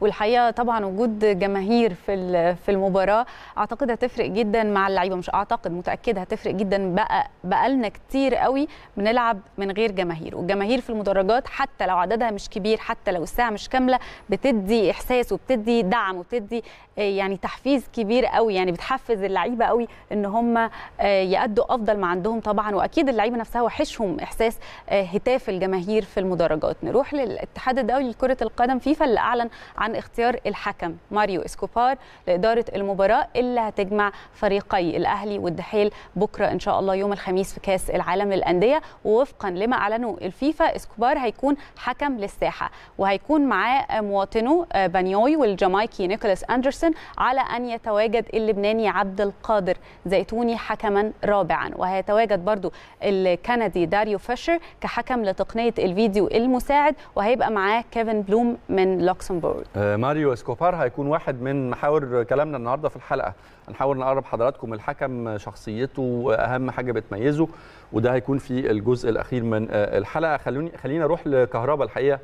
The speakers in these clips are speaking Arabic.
والحقيقه طبعا وجود جماهير في في المباراه اعتقد هتفرق جدا مع اللعيبه مش اعتقد متاكده هتفرق جدا بقى بقالنا كتير قوي بنلعب من غير جماهير والجماهير في المدرجات حتى لو عددها مش كبير حتى لو الساعه مش كامله بتدي احساس وبتدي دعم وبتدي آه، يعني تحفيز كبير قوي يعني بتحفز اللعيبه قوي ان هم آه، يأدوا افضل ما عندهم طبعا واكيد اللعيبه نفسها وحشهم احساس آه، هتاف الجماهير في المدرجات نروح للاتحاد الدولي لكره القدم فيفا اللي اعلن عن اختيار الحكم ماريو اسكوبار لاداره المباراه اللي هتجمع فريقي الاهلي والدحيل بكره ان شاء الله يوم الخميس في كاس العالم للانديه ووفقا لما اعلنه الفيفا اسكوبار هيكون حكم للساحه وهيكون معاه مواطنه آه، بانيوي والجامايكي نيكولاس اندرسون على ان يتواجد اللبناني عبد القادر زيتوني حكما رابعا وهيتواجد برضو الكندي داريو فيشر كحكم لتقنيه الفيديو المساعد وهيبقى معاه كيفن بلوم من لوكسمبورغ اون آه، ماريو اسكوبار هيكون واحد من محاور كلامنا النهارده في الحلقه هنحاول نقرب حضراتكم الحكم شخصيته واهم حاجه بتميزه وده هيكون في الجزء الاخير من آه، الحلقه خلوني خلينا اروح لكهربا الحقيقه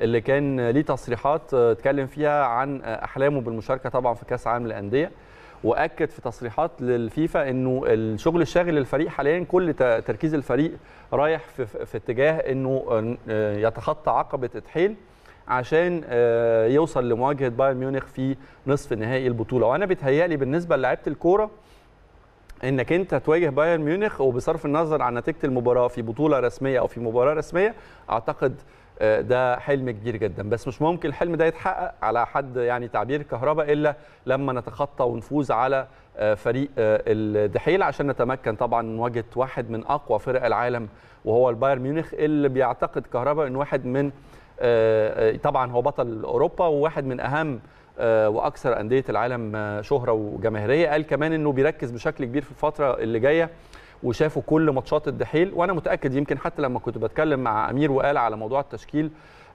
اللي كان ليه تصريحات آه، اتكلم فيها عن احلامه بالمشاركه طبعا في كاس عالم الانديه واكد في تصريحات للفيفا انه الشغل الشاغل للفريق حاليا كل تركيز الفريق رايح في, في اتجاه انه يتخطى عقبه اتحيل عشان آه، يوصل لمواجهه بايرن ميونخ في نصف نهائي البطوله وانا بيتهيألي بالنسبه للاعيبه الكوره انك انت تواجه بايرن ميونخ وبصرف النظر عن نتيجه المباراه في بطوله رسميه او في مباراه رسميه اعتقد آه، ده حلم كبير جدا بس مش ممكن الحلم ده يتحقق على حد يعني تعبير كهرباء الا لما نتخطى ونفوز على آه، فريق الدحيل عشان نتمكن طبعا من مواجهه واحد من اقوى فرق العالم وهو البايرن ميونخ اللي بيعتقد كهرباء ان واحد من آه، آه، طبعا هو بطل اوروبا وواحد من اهم آه، واكثر انديه العالم شهره وجماهيريه قال كمان انه بيركز بشكل كبير في الفتره اللي جايه وشافوا كل ماتشات الدحيل وانا متاكد يمكن حتى لما كنت بتكلم مع امير وقال على موضوع التشكيل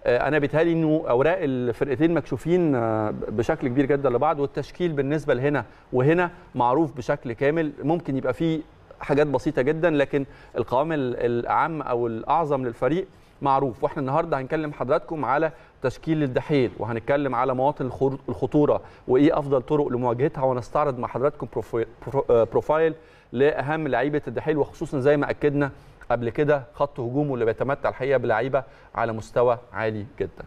انا بيتهيألي انه اوراق الفرقتين مكشوفين بشكل كبير جدا لبعض والتشكيل بالنسبه لهنا وهنا معروف بشكل كامل ممكن يبقى فيه حاجات بسيطه جدا لكن القوام العام او الاعظم للفريق معروف واحنا النهارده هنكلم حضراتكم على تشكيل الدحيل وهنتكلم على مواطن الخطوره وايه افضل طرق لمواجهتها وهنستعرض مع حضراتكم بروفايل لاهم لعيبه الدحيل وخصوصا زي ما اكدنا قبل كده خط هجومه اللي بيتمتع الحقيقه بلعيبه على مستوى عالي جدا